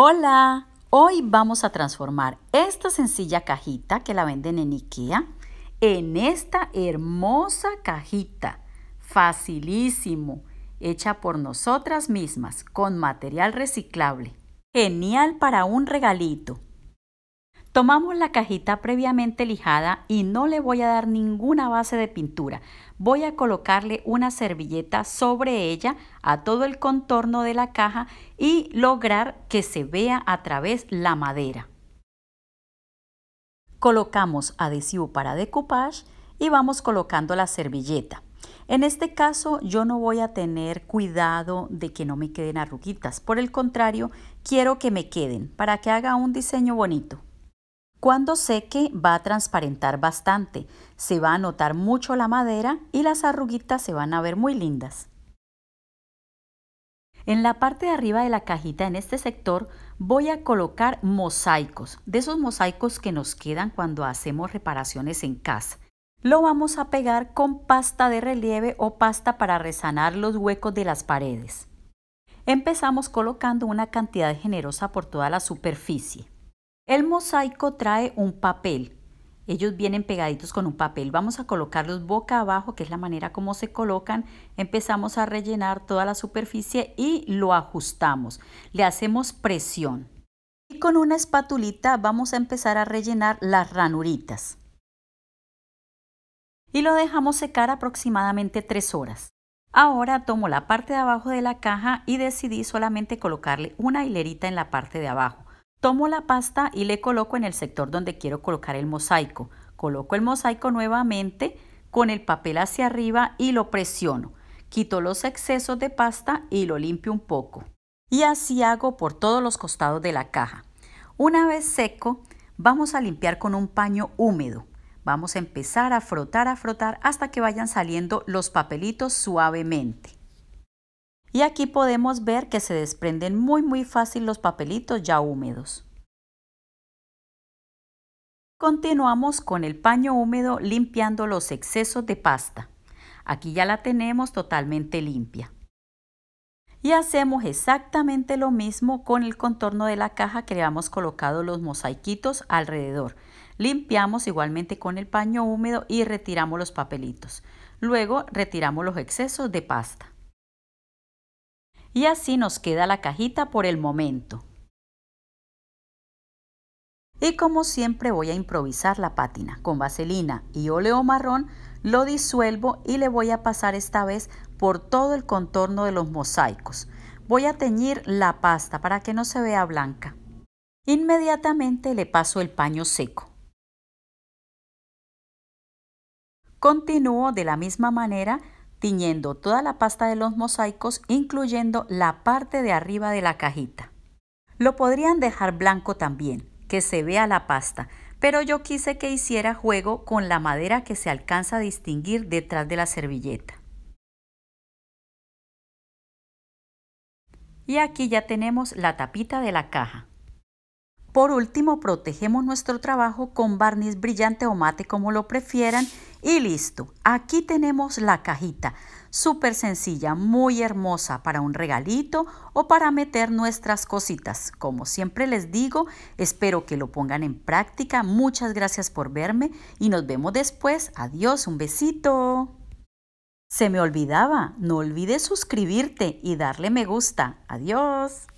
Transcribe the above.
Hola, hoy vamos a transformar esta sencilla cajita que la venden en IKEA en esta hermosa cajita, facilísimo, hecha por nosotras mismas con material reciclable. Genial para un regalito. Tomamos la cajita previamente lijada y no le voy a dar ninguna base de pintura. Voy a colocarle una servilleta sobre ella a todo el contorno de la caja y lograr que se vea a través la madera. Colocamos adhesivo para decoupage y vamos colocando la servilleta. En este caso yo no voy a tener cuidado de que no me queden arruguitas, por el contrario, quiero que me queden para que haga un diseño bonito. Cuando seque va a transparentar bastante, se va a notar mucho la madera y las arruguitas se van a ver muy lindas. En la parte de arriba de la cajita, en este sector, voy a colocar mosaicos, de esos mosaicos que nos quedan cuando hacemos reparaciones en casa. Lo vamos a pegar con pasta de relieve o pasta para resanar los huecos de las paredes. Empezamos colocando una cantidad generosa por toda la superficie. El mosaico trae un papel. Ellos vienen pegaditos con un papel. Vamos a colocarlos boca abajo, que es la manera como se colocan. Empezamos a rellenar toda la superficie y lo ajustamos. Le hacemos presión. Y con una espatulita vamos a empezar a rellenar las ranuritas. Y lo dejamos secar aproximadamente 3 horas. Ahora tomo la parte de abajo de la caja y decidí solamente colocarle una hilerita en la parte de abajo. Tomo la pasta y le coloco en el sector donde quiero colocar el mosaico. Coloco el mosaico nuevamente con el papel hacia arriba y lo presiono. Quito los excesos de pasta y lo limpio un poco. Y así hago por todos los costados de la caja. Una vez seco, vamos a limpiar con un paño húmedo. Vamos a empezar a frotar, a frotar hasta que vayan saliendo los papelitos suavemente. Y aquí podemos ver que se desprenden muy muy fácil los papelitos ya húmedos. Continuamos con el paño húmedo limpiando los excesos de pasta. Aquí ya la tenemos totalmente limpia. Y hacemos exactamente lo mismo con el contorno de la caja que le hemos colocado los mosaiquitos alrededor. Limpiamos igualmente con el paño húmedo y retiramos los papelitos. Luego retiramos los excesos de pasta. Y así nos queda la cajita por el momento. Y como siempre voy a improvisar la pátina con vaselina y óleo marrón, lo disuelvo y le voy a pasar esta vez por todo el contorno de los mosaicos. Voy a teñir la pasta para que no se vea blanca. Inmediatamente le paso el paño seco. Continúo de la misma manera tiñendo toda la pasta de los mosaicos, incluyendo la parte de arriba de la cajita. Lo podrían dejar blanco también, que se vea la pasta, pero yo quise que hiciera juego con la madera que se alcanza a distinguir detrás de la servilleta. Y aquí ya tenemos la tapita de la caja. Por último, protegemos nuestro trabajo con barniz brillante o mate como lo prefieran y listo. Aquí tenemos la cajita, súper sencilla, muy hermosa para un regalito o para meter nuestras cositas. Como siempre les digo, espero que lo pongan en práctica. Muchas gracias por verme y nos vemos después. Adiós, un besito. Se me olvidaba, no olvides suscribirte y darle me gusta. Adiós.